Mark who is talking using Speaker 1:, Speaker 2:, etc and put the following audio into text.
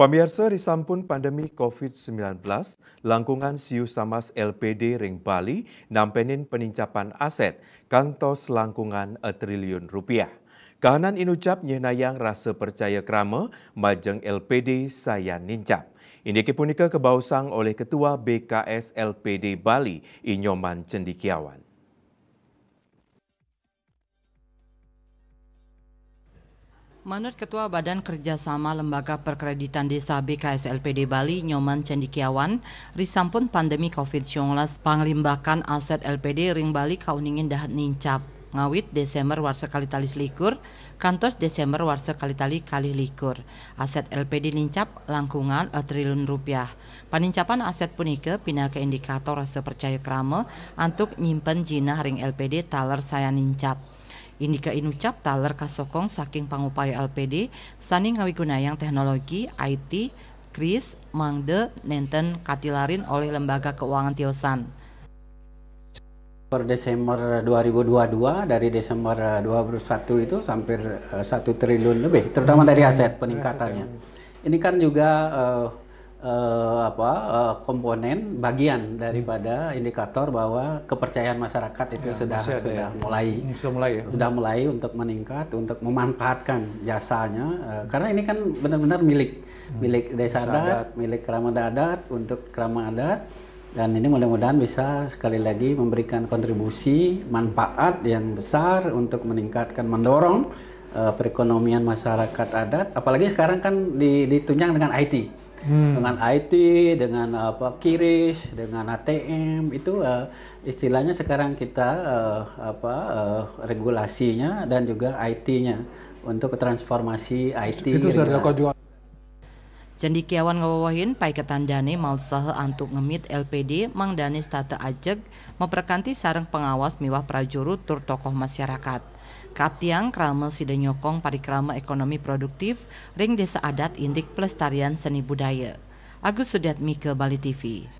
Speaker 1: Pemirsa disampun pandemi COVID-19, langkungan Siu Samas LPD Ring Bali nampenin penincapan aset kantos langkungan a triliun rupiah. Kahanan inucap nyenayang rasa percaya kerama majeng LPD saya nincap. Ini kipunika kebausang oleh Ketua BKS LPD Bali Inyoman Cendikiawan.
Speaker 2: Menurut Ketua Badan Kerjasama Lembaga Perkreditan Desa BKSLPD Bali, Nyoman Cendikiawan, risampun pandemi COVID-19 panglimbakan aset LPD Ring Bali kauningin dahat nincap. Ngawit Desember warsa kali tali selikur, kantos Desember warsa kalitali tali kali likur. Aset LPD nincap langkungan eh, triliun rupiah. Panincapan aset punike pindah ke indikator rasa percaya kerama untuk nyimpen jinah ring LPD taler saya nincap. Indika Inucap Taler Kasokong saking pangupaya LPD, Saning Ngawigunayang Teknologi, IT, Kris, Mangde, Nenten, Katilarin oleh Lembaga Keuangan Tiosan.
Speaker 3: Per Desember 2022 dari Desember 2021 itu hampir eh, satu triliun lebih, terutama dari aset peningkatannya. Ini kan juga uh, uh, apa uh, komponen bagian daripada indikator bahwa kepercayaan masyarakat itu ya, sudah sudah ya. mulai sudah mulai ya. sudah mulai untuk meningkat untuk memanfaatkan jasanya uh, karena ini kan benar-benar milik hmm. milik desa adat, adat milik kerama adat untuk kerama adat dan ini mudah-mudahan bisa sekali lagi memberikan kontribusi manfaat yang besar untuk meningkatkan mendorong uh, perekonomian masyarakat adat apalagi sekarang kan ditunjang dengan IT hmm. dengan IT, dengan eh, apa kiris, dengan ATM itu uh, istilahnya sekarang kita uh, apa uh, regulasinya dan juga IT-nya untuk transformasi IT. Itu sudah juga
Speaker 2: Cendikiawan ngawawahin pai ketandane maut antuk ngemit LPD mang danis stata ajeg meperkanti sarang pengawas miwah prajurut tur tokoh masyarakat. Kaptiang krama sidenyokong parikrama ekonomi produktif ring desa adat indik pelestarian seni budaya. Agus Sudat Mika Bali TV.